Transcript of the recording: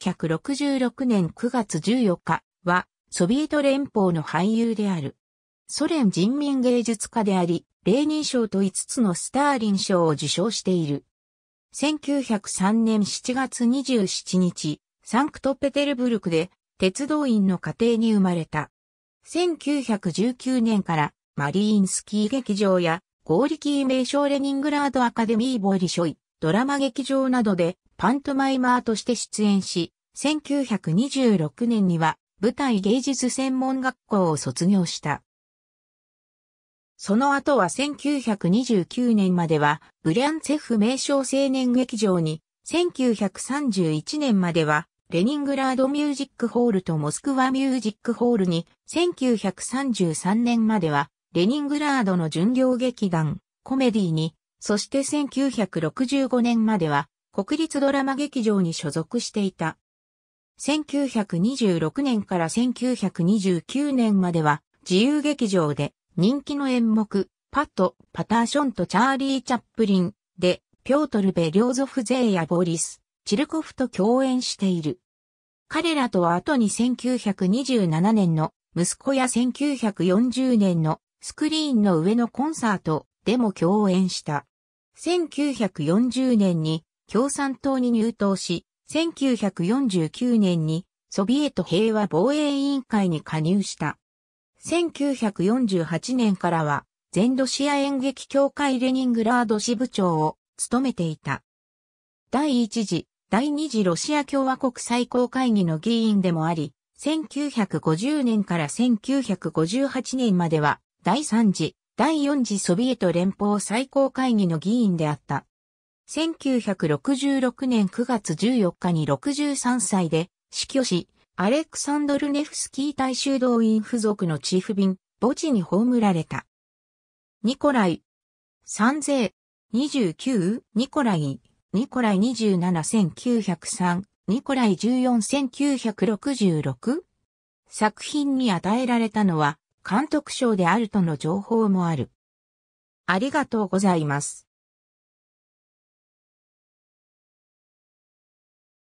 1966年9月14日は、ソビエト連邦の俳優である。ソ連人民芸術家であり、レーニン賞と5つのスターリン賞を受賞している。1903年7月27日、サンクトペテルブルクで鉄道員の家庭に生まれた。1919年からマリーンスキー劇場やゴーリキー名称レニングラードアカデミーボリショイ、ドラマ劇場などでパントマイマーとして出演し、1926年には舞台芸術専門学校を卒業した。その後は1929年までは、ブリャンツェフ名称青年劇場に、1931年までは、レニングラードミュージックホールとモスクワミュージックホールに、1933年までは、レニングラードの巡業劇団、コメディに、そして1965年までは、国立ドラマ劇場に所属していた。1926年から1929年までは自由劇場で人気の演目、パト、パターションとチャーリー・チャップリンで、ピョートル・ベリョーゾフゼイやボリス、チルコフと共演している。彼らとは後に1927年の息子や1940年のスクリーンの上のコンサートでも共演した。1940年に共産党に入党し、1949年にソビエト平和防衛委員会に加入した。1948年からは、全ロシア演劇協会レニングラード支部長を務めていた。第一次、第二次ロシア共和国最高会議の議員でもあり、1950年から1958年までは、第三次、第四次ソビエト連邦最高会議の議員であった。1966年9月14日に63歳で死去し、アレクサンドルネフスキー大修道院付属のチーフ便、墓地に葬られた。ニコライ、三税、29、ニコライ、ニコライ27903、ニコライ14966作品に与えられたのは監督賞であるとの情報もある。ありがとうございます。